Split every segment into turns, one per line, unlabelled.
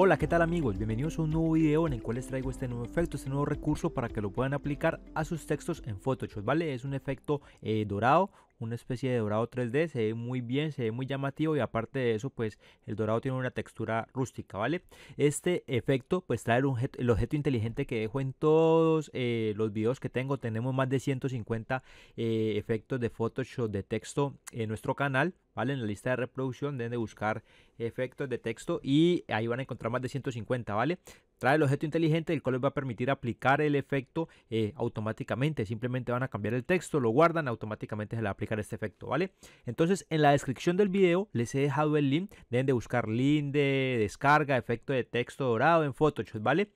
Hola, ¿qué tal amigos? Bienvenidos a un nuevo video en el cual les traigo este nuevo efecto, este nuevo recurso para que lo puedan aplicar a sus textos en Photoshop, ¿vale? Es un efecto eh, dorado, una especie de dorado 3D, se ve muy bien, se ve muy llamativo y aparte de eso, pues el dorado tiene una textura rústica, ¿vale? Este efecto pues trae el objeto, inteligente que dejo en todos eh, los videos que tengo, tenemos más de 150 eh, efectos de Photoshop de texto en nuestro canal, en la lista de reproducción deben de buscar efectos de texto y ahí van a encontrar más de 150, ¿vale? Trae el objeto inteligente, el cual les va a permitir aplicar el efecto eh, automáticamente. Simplemente van a cambiar el texto, lo guardan, automáticamente se le va a aplicar este efecto, ¿vale? Entonces, en la descripción del video les he dejado el link. Deben de buscar link de descarga, efecto de texto dorado en Photoshop, ¿vale?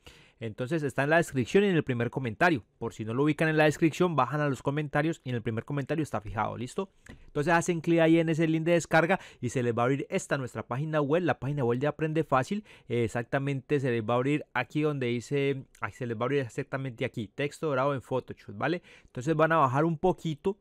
Entonces está en la descripción y en el primer comentario. Por si no lo ubican en la descripción, bajan a los comentarios y en el primer comentario está fijado, ¿listo? Entonces hacen clic ahí en ese link de descarga y se les va a abrir esta nuestra página web, la página web de Aprende Fácil. exactamente se les va a abrir aquí donde dice, ahí se les va a abrir exactamente aquí, texto dorado en Photoshop, ¿vale? Entonces van a bajar un poquito.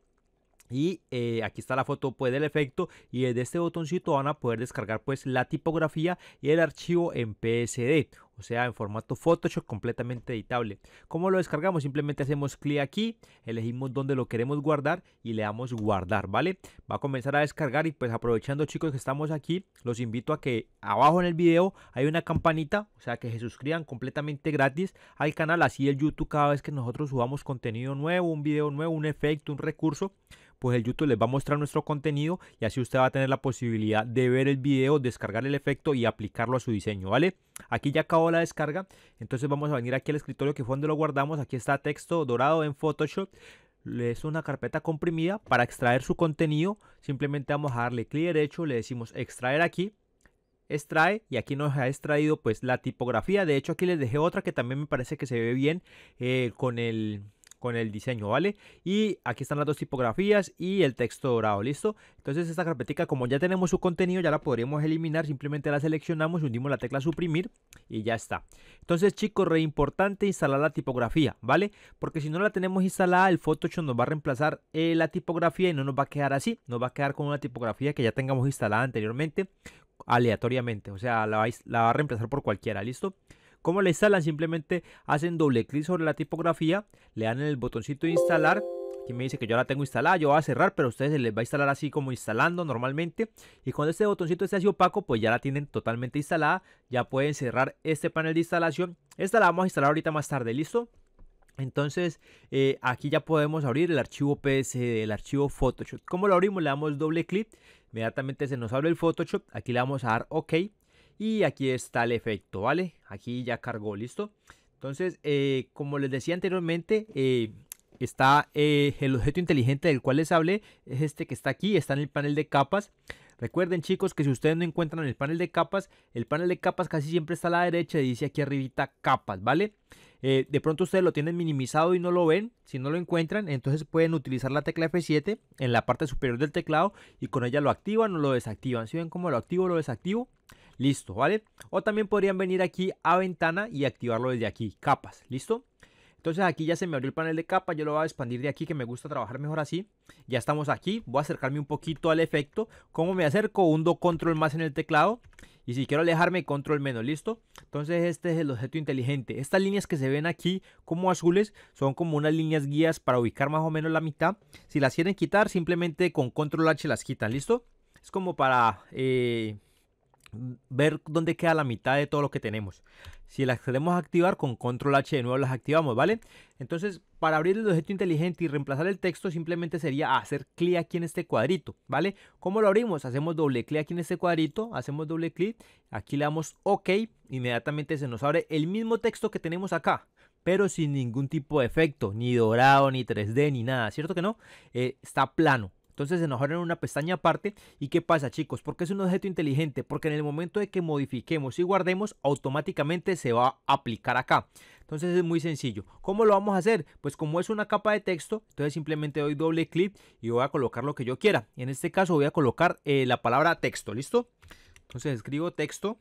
Y eh, aquí está la foto pues, del efecto y desde este botoncito van a poder descargar pues la tipografía y el archivo en PSD o sea en formato Photoshop completamente editable. ¿Cómo lo descargamos? Simplemente hacemos clic aquí, elegimos donde lo queremos guardar y le damos guardar, ¿vale? Va a comenzar a descargar y pues aprovechando chicos que estamos aquí, los invito a que abajo en el video hay una campanita, o sea que se suscriban completamente gratis al canal, así el YouTube cada vez que nosotros subamos contenido nuevo, un video nuevo, un efecto, un recurso, pues el YouTube les va a mostrar nuestro contenido y así usted va a tener la posibilidad de ver el video, descargar el efecto y aplicarlo a su diseño, ¿vale? Aquí ya acabo la descarga. Entonces vamos a venir aquí al escritorio que fue donde lo guardamos. Aquí está texto dorado en Photoshop. Es una carpeta comprimida para extraer su contenido. Simplemente vamos a darle clic derecho, le decimos extraer aquí extrae y aquí nos ha extraído pues la tipografía de hecho aquí les dejé otra que también me parece que se ve bien eh, con el con el diseño, ¿vale? Y aquí están las dos tipografías y el texto dorado, ¿listo? Entonces esta carpetica, como ya tenemos su contenido, ya la podríamos eliminar, simplemente la seleccionamos, hundimos la tecla suprimir y ya está. Entonces chicos, re importante instalar la tipografía, ¿vale? Porque si no la tenemos instalada, el Photoshop nos va a reemplazar eh, la tipografía y no nos va a quedar así, nos va a quedar con una tipografía que ya tengamos instalada anteriormente, aleatoriamente, o sea, la va, a reemplazar por cualquiera, ¿listo? listo ¿Cómo la instalan? Simplemente hacen doble clic sobre la tipografía, le dan en el botoncito de instalar. Aquí me dice que yo la tengo instalada, yo voy a cerrar, pero a ustedes se les va a instalar así como instalando normalmente. Y cuando este botoncito esté así opaco, pues ya la tienen totalmente instalada. Ya pueden cerrar este panel de instalación. Esta la vamos a instalar ahorita más tarde, ¿listo? Entonces eh, aquí ya podemos abrir el archivo PSD, el archivo Photoshop. ¿Cómo lo abrimos? Le damos doble clic. Inmediatamente se nos abre el Photoshop. Aquí le vamos a dar OK. Y aquí está el efecto, ¿vale? Aquí ya cargó, ¿listo? Entonces, eh, como les decía anteriormente, eh, está eh, el objeto inteligente del cual les hablé, es este que está aquí, está en el panel de capas. Recuerden chicos que si ustedes no encuentran el panel de capas, el panel de capas casi siempre está a la derecha y dice aquí arribita capas, ¿vale? de pronto ustedes lo tienen minimizado y no lo ven, si no lo encuentran, entonces pueden utilizar la tecla F7 en la parte superior del teclado y con ella lo activan o lo desactivan. Si ven cómo lo activo o lo desactivo, Listo, ¿vale? O también podrían venir aquí a ventana y activarlo desde aquí, capas, ¿listo? Entonces aquí ya se me abrió el panel de capa, yo lo voy a expandir de aquí que me gusta trabajar mejor así. Ya estamos aquí, voy a acercarme un poquito al efecto. ¿Cómo me acerco? Hundo control más en el teclado. Y si quiero alejarme, control menos, ¿listo? Entonces este es el objeto inteligente. Estas líneas que se ven aquí como azules son como unas líneas guías para ubicar más o menos la mitad. Si las quieren quitar, simplemente con control H las quitan, ¿listo? Es como para... Eh, ver dónde queda la mitad de todo lo que tenemos. Si las queremos activar con control H de nuevo las activamos, ¿vale? Entonces, para abrir el objeto inteligente y reemplazar el texto simplemente sería hacer clic aquí en este cuadrito, ¿vale? ¿Cómo lo abrimos? Hacemos doble clic aquí en este cuadrito, hacemos doble clic, aquí le damos OK, inmediatamente se nos abre el mismo texto que tenemos acá, pero sin ningún tipo de efecto, ni dorado, ni 3D, ni nada, ¿cierto que no? Eh, está plano, entonces se nos en una pestaña aparte. ¿Y qué pasa chicos? Porque es un objeto inteligente. Porque en el momento de que modifiquemos y guardemos, automáticamente se va a aplicar acá. Entonces es muy sencillo. ¿Cómo lo vamos a hacer? Pues como es una capa de texto, entonces simplemente doy doble clic y voy a colocar lo que yo quiera. En este caso voy a colocar eh, la palabra texto. ¿Listo? Entonces escribo texto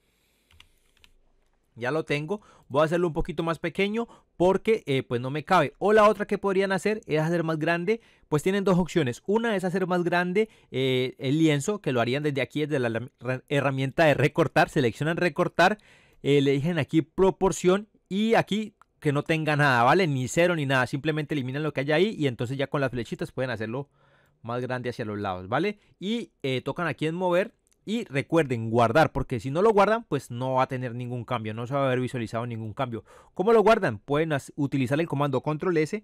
ya lo tengo. Voy a hacerlo un poquito más pequeño porque eh, pues no me cabe. O la otra que podrían hacer es hacer más grande. Pues tienen dos opciones. Una es hacer más grande eh, el lienzo, que lo harían desde aquí, desde la herramienta de recortar. Seleccionan recortar, eh, le dicen aquí proporción y aquí que no tenga nada, ¿vale? Ni cero ni nada. Simplemente eliminan lo que haya ahí y entonces ya con las flechitas pueden hacerlo más grande hacia los lados, ¿vale? Y tocan aquí en mover y recuerden guardar, porque si no lo guardan, pues no va a tener ningún cambio, no se va a haber visualizado ningún cambio. ¿Cómo lo guardan? Pueden utilizar el comando control S,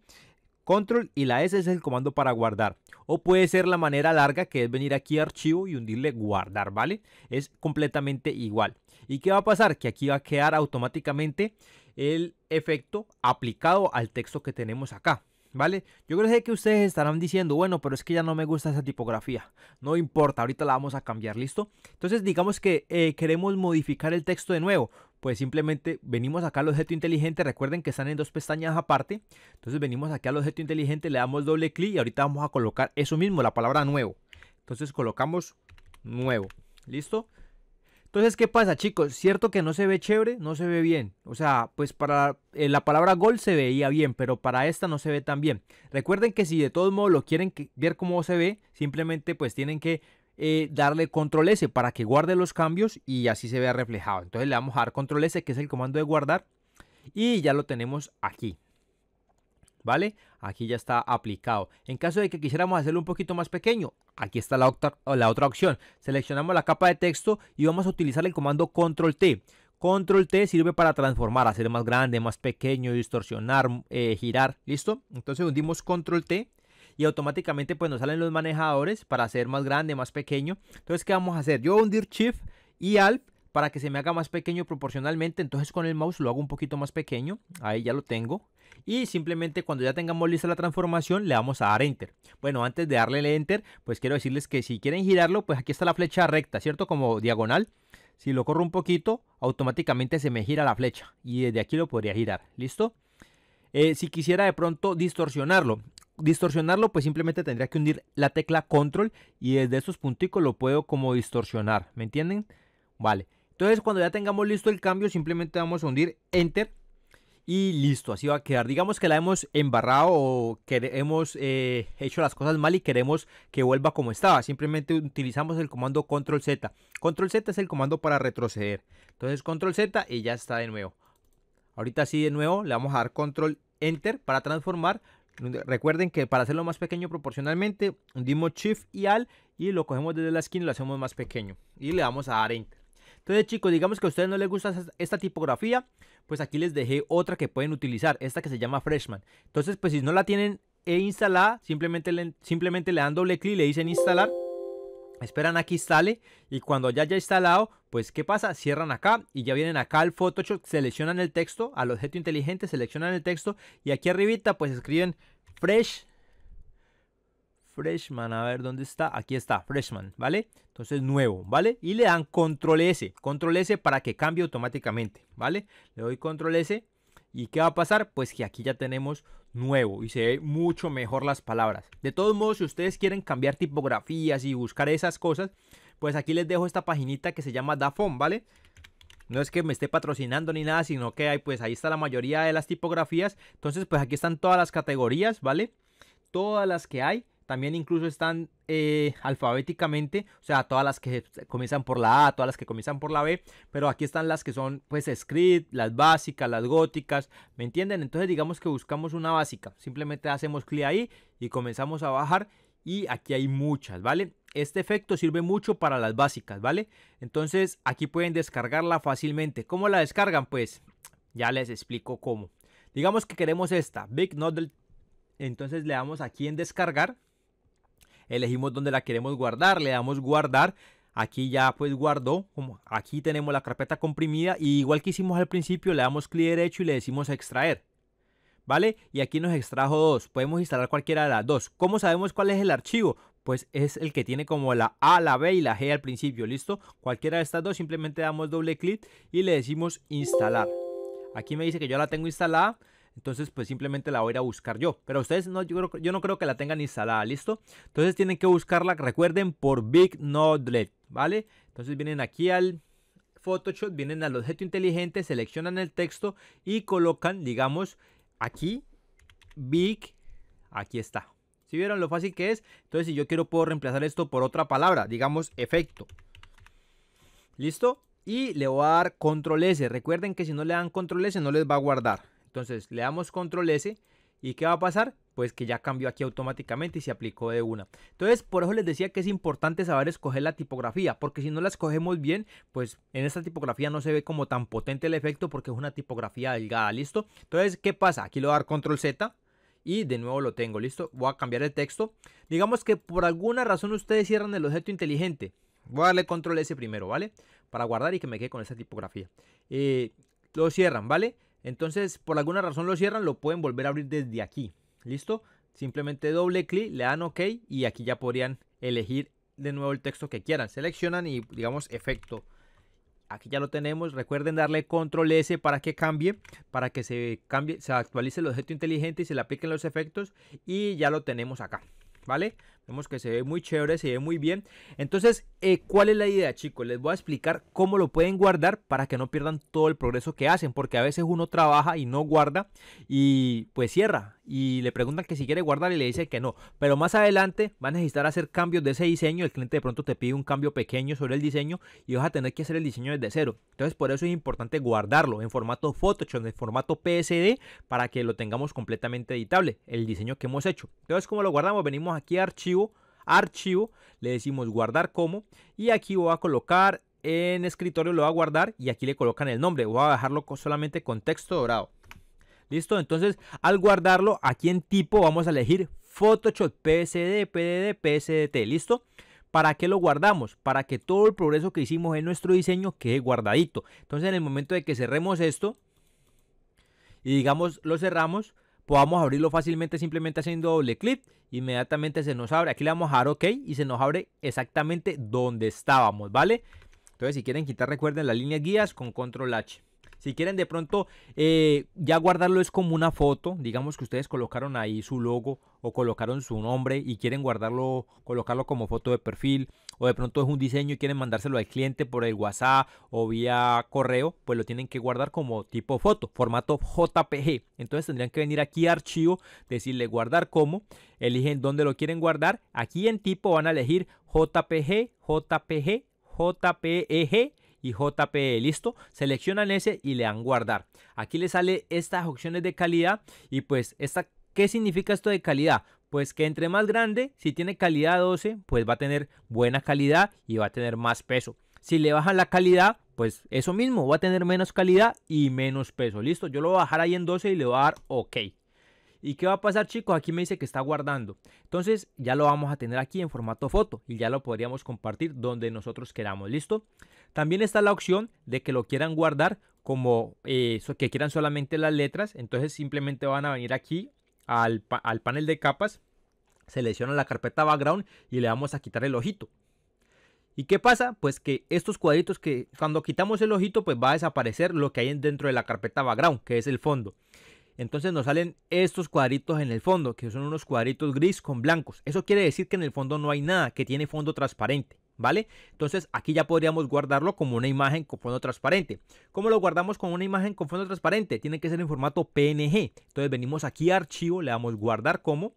control y la S es el comando para guardar. O puede ser la manera larga que es venir aquí a archivo y hundirle guardar, ¿vale? Es completamente igual. ¿Y qué va a pasar? Que aquí va a quedar automáticamente el efecto aplicado al texto que tenemos acá. ¿Vale? Yo creo que ustedes estarán diciendo, bueno, pero es que ya no me gusta esa tipografía. No importa, ahorita la vamos a cambiar, ¿listo? Entonces digamos que eh, queremos modificar el texto de nuevo. Pues simplemente venimos acá al objeto inteligente, recuerden que están en dos pestañas aparte. Entonces venimos aquí al objeto inteligente, le damos doble clic y ahorita vamos a colocar eso mismo, la palabra nuevo. Entonces colocamos nuevo, ¿listo? Entonces, ¿qué pasa, chicos? Cierto que no se ve chévere, no se ve bien. O sea, pues para eh, la palabra gol se veía bien, pero para esta no se ve tan bien. Recuerden que si de todos modos lo quieren ver cómo se ve, simplemente pues tienen que eh, darle control S para que guarde los cambios y así se vea reflejado. Entonces le vamos a dar control S, que es el comando de guardar. Y ya lo tenemos aquí. ¿vale? Aquí ya está aplicado. En caso de que quisiéramos hacerlo un poquito más pequeño, aquí está la, otra opción. Seleccionamos la capa de texto y vamos a utilizar el comando control T. Control T sirve para transformar, hacer más grande, más pequeño, distorsionar, eh, girar, ¿listo? Entonces hundimos Control T y automáticamente pues nos salen los manejadores para hacer más grande, más pequeño. Entonces, ¿qué vamos a hacer? Yo voy a hundir Shift y Alt para que se me haga más pequeño proporcionalmente. Entonces con el mouse lo hago un poquito más pequeño. Ahí ya lo tengo. Y simplemente cuando ya tengamos lista la transformación le vamos a dar enter. Bueno, antes de darle el enter, pues quiero decirles que si quieren girarlo, pues aquí está la flecha recta, ¿cierto? Como diagonal. Si lo corro un poquito, automáticamente se me gira la flecha. Y desde aquí lo podría girar. ¿Listo? Eh, si quisiera de pronto distorsionarlo, distorsionarlo, pues simplemente tendría que unir la tecla control y desde estos punticos lo puedo como distorsionar, ¿me entienden? Vale. Entonces cuando ya tengamos listo el cambio simplemente vamos a hundir Enter y listo, así va a quedar. Digamos que la hemos embarrado o que hemos eh, hecho las cosas mal y queremos que vuelva como estaba. Simplemente utilizamos el comando control Z. Control Z es el comando para retroceder. Entonces control Z y ya está de nuevo. Ahorita sí de nuevo le vamos a dar control enter para transformar. Recuerden que para hacerlo más pequeño proporcionalmente hundimos shift y al y lo cogemos desde la esquina y lo hacemos más pequeño. Y le vamos a dar enter. Entonces chicos, digamos que a ustedes no les gusta esta tipografía, pues aquí les dejé otra que pueden utilizar, esta que se llama Freshman. Entonces pues si no la tienen e instalada, simplemente le, simplemente le dan doble clic, le dicen instalar. Esperan a que instale y cuando ya haya instalado, pues ¿qué pasa? Cierran acá y ya vienen acá al Photoshop, seleccionan el texto, al objeto inteligente, seleccionan el texto y aquí arribita pues escriben Fresh Freshman, a ver dónde está. Aquí está, Freshman, ¿vale? Entonces nuevo, ¿vale? Y le dan control S, control S para que cambie automáticamente, ¿vale? Le doy control S. ¿Y qué va a pasar? Pues que aquí ya tenemos nuevo y se ve mucho mejor las palabras. De todos modos, si ustedes quieren cambiar tipografías y buscar esas cosas, pues aquí les dejo esta paginita que se llama DAFON, ¿vale? No es que me esté patrocinando ni nada, sino que hay, pues ahí está la mayoría de las tipografías. Entonces, pues aquí están todas las categorías, ¿vale? Todas las que hay. También incluso están eh, alfabéticamente, o sea, todas las que comienzan por la A, todas las que comienzan por la B, pero aquí están las que son pues script, las básicas, las góticas, ¿me entienden? Entonces digamos que buscamos una básica, simplemente hacemos clic ahí y comenzamos a bajar y aquí hay muchas, ¿vale? Este efecto sirve mucho para las básicas, ¿vale? Entonces aquí pueden descargarla fácilmente. ¿Cómo la descargan? Pues ya les explico cómo. Digamos que queremos esta, Big Noodle. Entonces le damos aquí en descargar elegimos dónde la queremos guardar, le damos guardar. Aquí ya pues guardó, aquí tenemos la carpeta comprimida y igual que hicimos al principio le damos clic derecho y le decimos extraer. ¿Vale? Y aquí nos extrajo dos, podemos instalar cualquiera de las dos. ¿Cómo sabemos cuál es el archivo? Pues es el que tiene como la A, la B y la G al principio, ¿listo? Cualquiera de estas dos simplemente damos doble clic y le decimos instalar. Aquí me dice que yo la tengo instalada, entonces, pues simplemente la voy a ir a buscar yo. Pero ustedes no, yo, no creo que la tengan instalada, ¿listo? Entonces tienen que buscarla, recuerden, por Big Notlet, ¿vale? Entonces vienen aquí al Photoshop, vienen al objeto inteligente, seleccionan el texto y colocan, digamos, aquí, Big, aquí está. Si ¿Sí vieron lo fácil que es? Entonces, si yo quiero, puedo reemplazar esto por otra palabra, digamos, efecto. ¿Listo? Y le voy a dar control S. Recuerden que si no le dan control S, no les va a guardar. Entonces le damos control S y ¿qué va a pasar? Pues que ya cambió aquí automáticamente y se aplicó de una. Entonces por eso les decía que es importante saber escoger la tipografía, porque si no la escogemos bien, pues en esta tipografía no se ve como tan potente el efecto porque es una tipografía delgada, ¿listo? Entonces, ¿qué pasa? Aquí le voy a dar control Z y de nuevo lo tengo, ¿listo? Voy a cambiar el texto. Digamos que por alguna razón ustedes cierran el objeto inteligente. Voy a darle control S primero, ¿vale? Para guardar y que me quede con esa tipografía. Eh, lo cierran, ¿vale? Entonces, por alguna razón lo cierran, lo pueden volver a abrir desde aquí. ¿Listo? Simplemente doble clic, le dan OK y aquí ya podrían elegir de nuevo el texto que quieran. Seleccionan y digamos efecto. Aquí ya lo tenemos. Recuerden darle control S para que cambie, para que se cambie, se actualice el objeto inteligente y se le apliquen los efectos. Y ya lo tenemos acá. ¿Vale? Vemos que se ve muy chévere, se ve muy bien. Entonces, eh, ¿cuál es la idea, chicos? Les voy a explicar cómo lo pueden guardar para que no pierdan todo el progreso que hacen. Porque a veces uno trabaja y no guarda y pues cierra. Y le preguntan que si quiere guardar y le dice que no. Pero más adelante van a necesitar hacer cambios de ese diseño. El cliente de pronto te pide un cambio pequeño sobre el diseño y vas a tener que hacer el diseño desde cero. Entonces, por eso es importante guardarlo en formato Photoshop, en formato PSD, para que lo tengamos completamente editable. El diseño que hemos hecho. Entonces, ¿cómo lo guardamos? Venimos aquí a archivo archivo, le decimos guardar como y aquí voy a colocar en escritorio lo va a guardar y aquí le colocan el nombre. Voy a dejarlo solamente con texto dorado. Listo, entonces al guardarlo aquí en tipo vamos a elegir Photoshop PSD, PDD, PSDT. Listo. ¿Para que lo guardamos? Para que todo el progreso que hicimos en nuestro diseño quede guardadito. Entonces en el momento de que cerremos esto y digamos lo cerramos, podamos abrirlo fácilmente simplemente haciendo doble clic. Inmediatamente se nos abre. Aquí le vamos a dar OK y se nos abre exactamente donde estábamos, ¿vale? Entonces, si quieren quitar, recuerden la línea guías con control H. Si quieren de pronto eh, ya guardarlo es como una foto, digamos que ustedes colocaron ahí su logo o colocaron su nombre y quieren guardarlo, colocarlo como foto de perfil o de pronto es un diseño y quieren mandárselo al cliente por el WhatsApp o vía correo, pues lo tienen que guardar como tipo foto, formato JPG. Entonces tendrían que venir aquí a archivo, decirle guardar como, eligen dónde lo quieren guardar, aquí en tipo van a elegir JPG, JPG, JPEG y JPE. Listo, seleccionan ese y le dan guardar. Aquí le sale estas opciones de calidad y pues esta ¿Qué significa esto de calidad? pues que entre más grande, si tiene calidad 12, pues va a tener buena calidad y va a tener más peso. Si le bajan la calidad, pues eso mismo, va a tener menos calidad y menos peso. Listo, yo lo voy a bajar ahí en 12 y le voy a dar OK. ¿Y qué va a pasar chicos? Aquí me dice que está guardando. Entonces ya lo vamos a tener aquí en formato foto y ya lo podríamos compartir donde nosotros queramos. ¿Listo? También está la opción de que lo quieran guardar como eh, que quieran solamente las letras. Entonces simplemente van a venir aquí al, panel de capas, selecciona la carpeta background y le vamos a quitar el ojito. ¿Y qué pasa? Pues que estos cuadritos que cuando quitamos el ojito pues va a desaparecer lo que hay dentro de la carpeta background, que es el fondo. Entonces nos salen estos cuadritos en el fondo, que son unos cuadritos gris con blancos. Eso quiere decir que en el fondo no hay nada, que tiene fondo transparente. ¿vale? Entonces aquí ya podríamos guardarlo como una imagen con fondo transparente. ¿Cómo lo guardamos con una imagen con fondo transparente? Tiene que ser en formato PNG. Entonces venimos aquí a archivo, le damos guardar como.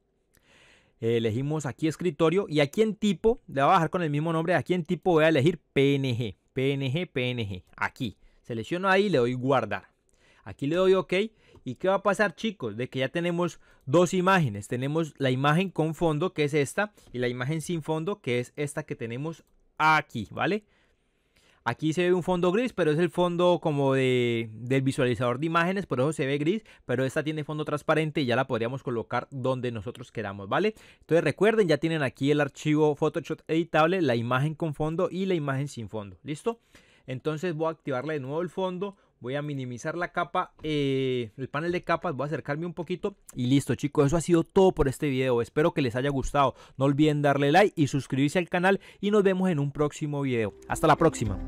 Elegimos aquí escritorio y aquí en tipo, le voy a bajar con el mismo nombre, aquí en tipo voy a elegir PNG, PNG, PNG, aquí. Selecciono ahí y le doy guardar. Aquí le doy OK ¿Y qué va a pasar chicos? De que ya tenemos dos imágenes. Tenemos la imagen con fondo que es esta y la imagen sin fondo que es esta que tenemos aquí, ¿vale? Aquí se ve un fondo gris, pero es el fondo como del visualizador de imágenes, por eso se ve gris, pero esta tiene fondo transparente y ya la podríamos colocar donde nosotros queramos, ¿vale? Entonces recuerden, ya tienen aquí el archivo Photoshop editable, la imagen con fondo y la imagen sin fondo, ¿listo? Entonces voy a activarle de nuevo el fondo, Voy a minimizar la capa, eh, el panel de capas, voy a acercarme un poquito y listo chicos, eso ha sido todo por este video, espero que les haya gustado, no olviden darle like y suscribirse al canal y nos vemos en un próximo video, hasta la próxima.